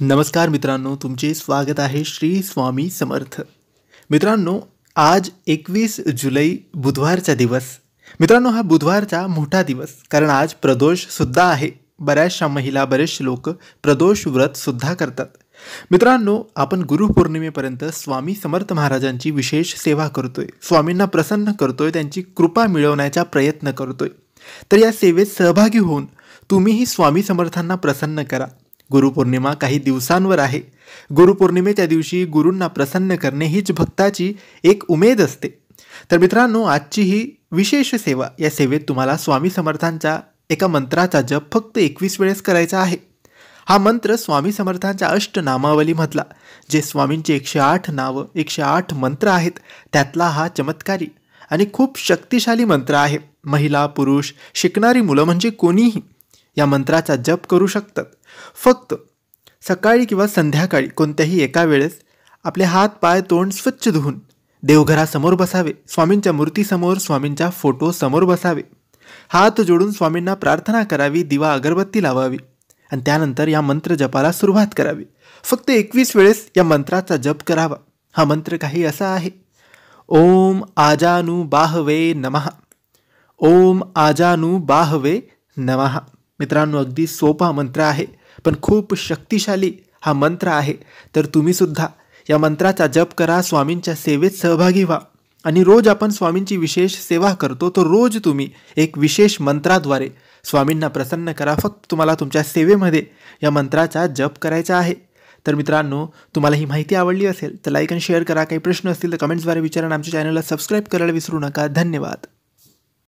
नमस्कार मित्रांनो तुमचे स्वागत आहे श्री स्वामी समर्थ मित्रांनो आज एकवीस जुलै बुधवारचा दिवस मित्रांनो हा बुधवारचा मोठा दिवस कारण आज प्रदोषसुद्धा आहे बऱ्याचशा महिला बरेचसे लोक प्रदोष व्रतसुद्धा करतात मित्रांनो आपण गुरुपौर्णिमेपर्यंत स्वामी समर्थ महाराजांची विशेष सेवा करतोय स्वामींना प्रसन्न करतोय त्यांची कृपा मिळवण्याचा प्रयत्न करतोय तर या सेवेत सहभागी होऊन तुम्हीही स्वामी समर्थांना प्रसन्न करा गुरुपौर्णिमा काही दिवसांवर आहे गुरुपौर्णिमेच्या दिवशी गुरूंना प्रसन्न करणे हीच भक्ताची एक उमेद असते तर मित्रांनो आजची ही विशेष सेवा या सेवेत तुम्हाला स्वामी समर्थांच्या एका मंत्राचा जप फक्त एकवीस वेळेस करायचा आहे हा मंत्र स्वामी समर्थांच्या मधला जे स्वामींचे एकशे आठ नावं एकशे आठ मंत्र आहेत त्यातला हा चमत्कारी आणि खूप शक्तिशाली मंत्र आहे महिला पुरुष शिकणारी मुलं म्हणजे कोणीही या मंत्राचा जप करू शकतात फक्त सकाळी किंवा संध्याकाळी कोणत्याही एका वेळेस आपले हात पाय तोंड स्वच्छ धुवून देवघरासमोर बसावे स्वामींच्या मूर्तीसमोर स्वामींच्या फोटो समोर बसावे हात जोडून स्वामींना प्रार्थना करावी दिवा अगरबत्ती लावावी आणि त्यानंतर या मंत्र जपाला सुरुवात करावी फक्त एकवीस वेळेस या मंत्राचा जप करावा हा मंत्र काही असा आहे ओम आजानु बाहवे नमः ओम आजानु बाहवे नमः मित्रांनो अगदी सोपा मंत्र आहे पण खूप शक्तिशाली हा मंत्र आहे तर तुम्हीसुद्धा या मंत्राचा जप करा स्वामींच्या सेवेत सहभागी व्हा आणि रोज आपण स्वामींची विशेष सेवा करतो तर रोज तुम्ही एक विशेष मंत्राद्वारे स्वामींना प्रसन्न करा फक्त तुम्हाला तुमच्या सेवेमध्ये या मंत्राचा जप करायचा आहे तर मित्रांनो तुम्हाला ही माहिती आवडली असेल तर लाईक आणि शेअर करा काही प्रश्न असतील तर कमेंट्सद्वारे विचारा आमच्या चॅनलला सबस्क्राईब करायला विसरू नका धन्यवाद